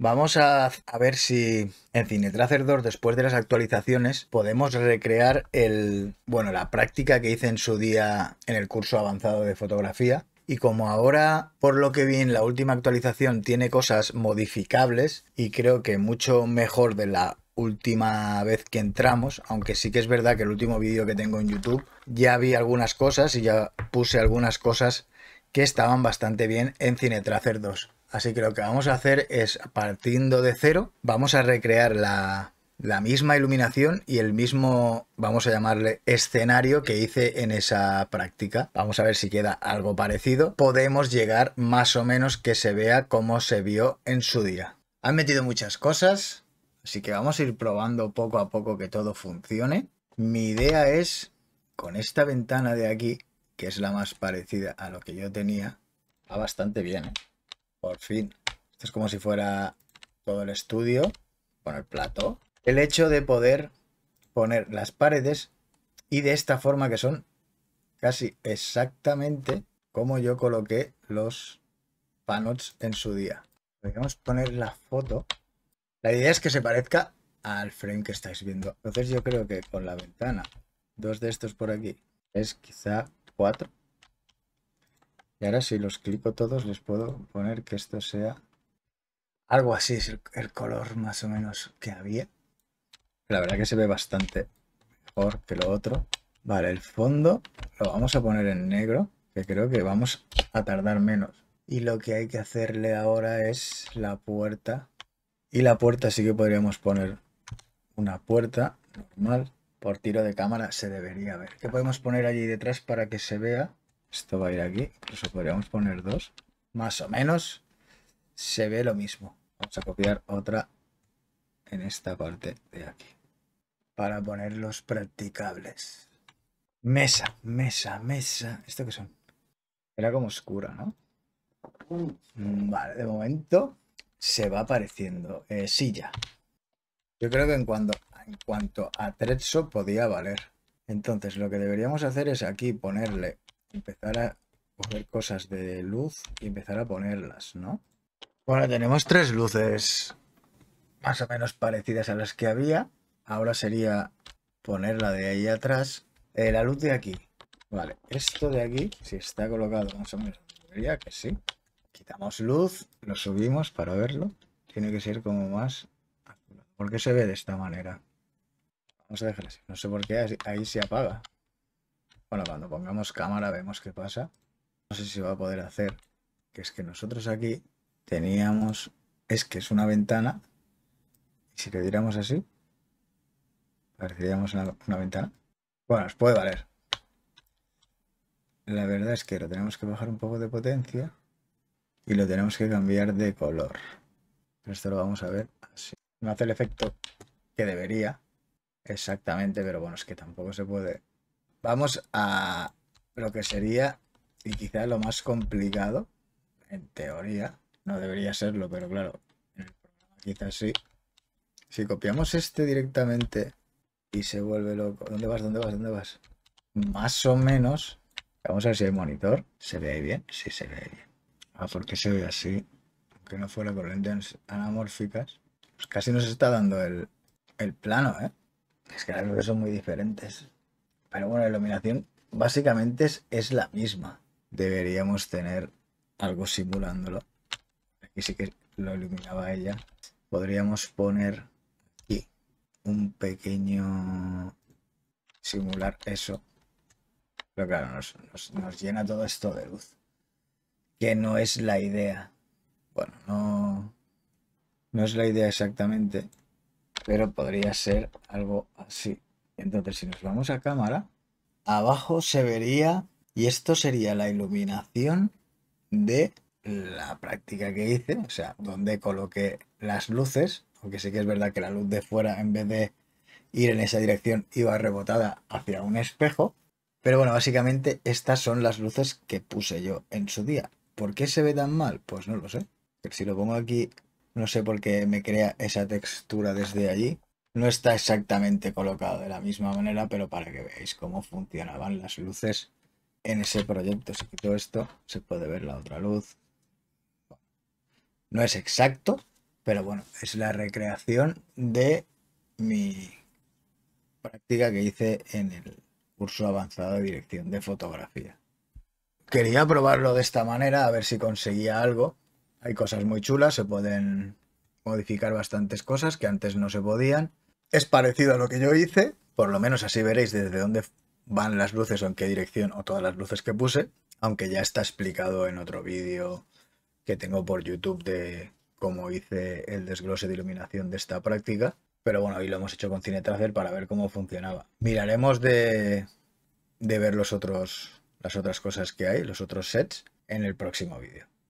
Vamos a, ver si en Cinetracer 2, después de las actualizaciones, podemos recrear el, bueno, la práctica que hice en su día en el curso avanzado de fotografía. Y como ahora, por lo que vi la última actualización, tiene cosas modificables y creo que mucho mejor de la última vez que entramos, aunque sí que es verdad que el último vídeo que tengo en YouTube ya vi algunas cosas y ya puse algunas cosas que estaban bastante bien en Cinetracer 2. Así que lo que vamos a hacer es, partiendo de cero, vamos a recrear la, la misma iluminación y el mismo, vamos a llamarle, escenario que hice en esa práctica. Vamos a ver si queda algo parecido. Podemos llegar más o menos que se vea como se vio en su día. Han metido muchas cosas, así que vamos a ir probando poco a poco que todo funcione. Mi idea es, con esta ventana de aquí, que es la más parecida a lo que yo tenía, va bastante bien. ¿eh? Por fin. Esto es como si fuera todo el estudio. con el plato. El hecho de poder poner las paredes y de esta forma que son casi exactamente como yo coloqué los panots en su día. Podríamos poner la foto. La idea es que se parezca al frame que estáis viendo. Entonces yo creo que con la ventana, dos de estos por aquí, es quizá cuatro. Y ahora si los clico todos les puedo poner que esto sea algo así, es el, color más o menos que había. La verdad que se ve bastante mejor que lo otro. Vale, el fondo lo vamos a poner en negro, que creo que vamos a tardar menos. Y lo que hay que hacerle ahora es la puerta. Y la puerta sí que podríamos poner una puerta normal. Por tiro de cámara se debería ver. ¿Qué podemos poner allí detrás para que se vea? Esto va a ir aquí. Incluso podríamos poner dos. Más o menos se ve lo mismo. Vamos a copiar otra en esta parte de aquí. Para poner los practicables. Mesa, mesa, mesa. ¿Esto qué son? Era como oscura, ¿no? Mm, vale, de momento se va apareciendo. Eh, silla. Yo creo que en cuanto, en cuanto a trecho. podía valer. Entonces lo que deberíamos hacer es aquí ponerle empezar a coger cosas de luz y empezar a ponerlas, ¿no? Bueno, tenemos tres luces más o menos parecidas a las que había. Ahora sería poner la de ahí atrás. Eh, la luz de aquí. Vale, esto de aquí, si está colocado más o menos, debería que sí. Quitamos luz, lo subimos para verlo. Tiene que ser como más... ¿Por qué se ve de esta manera? Vamos a dejar así. No sé por qué ahí se apaga. Bueno, cuando pongamos cámara vemos qué pasa. No sé si va a poder hacer. Que es que nosotros aquí teníamos... Es que es una ventana. Y si le diéramos así, pareceríamos una, ventana. Bueno, os puede valer. La verdad es que lo tenemos que bajar un poco de potencia y lo tenemos que cambiar de color. esto lo vamos a ver así. No hace el efecto que debería exactamente, pero bueno, es que tampoco se puede Vamos a lo que sería, y quizá lo más complicado, en teoría, no debería serlo, pero claro, en quizás sí. Si copiamos este directamente y se vuelve loco. ¿Dónde vas? ¿Dónde vas? ¿Dónde vas? Más o menos. Vamos a ver si el monitor se ve ahí bien. Sí, se ve ahí bien. Ah, porque se ve así. que no fuera por lentes anamórficas. Pues casi nos está dando el, plano, ¿eh? Es que las son muy diferentes. Pero bueno, la iluminación básicamente es, la misma. Deberíamos tener algo simulándolo. Aquí sí que lo iluminaba ella. Podríamos poner aquí un pequeño simular eso. Pero claro, nos, llena todo esto de luz. Que no es la idea. Bueno, no, no es la idea exactamente. Pero podría ser algo así. Entonces, si nos vamos a cámara, abajo se vería, y esto sería la iluminación de la práctica que hice, o sea, donde coloqué las luces, aunque sí que es verdad que la luz de fuera, en vez de ir en esa dirección, iba rebotada hacia un espejo. Pero bueno, básicamente estas son las luces que puse yo en su día. ¿Por qué se ve tan mal? Pues no lo sé. Si lo pongo aquí, no sé por qué me crea esa textura desde allí. No está exactamente colocado de la misma manera, pero para que veáis cómo funcionaban las luces en ese proyecto. Se quitó esto, se puede ver la otra luz. No es exacto, pero bueno, es la recreación de mi práctica que hice en el curso avanzado de dirección de fotografía. Quería probarlo de esta manera, a ver si conseguía algo. Hay cosas muy chulas, se pueden modificar bastantes cosas que antes no se podían. Es parecido a lo que yo hice, por lo menos así veréis desde dónde van las luces o en qué dirección o todas las luces que puse, aunque ya está explicado en otro vídeo que tengo por YouTube de cómo hice el desglose de iluminación de esta práctica. Pero bueno, hoy lo hemos hecho con Cine para ver cómo funcionaba. Miraremos de, de ver los otros, las otras cosas que hay, los otros sets, en el próximo vídeo.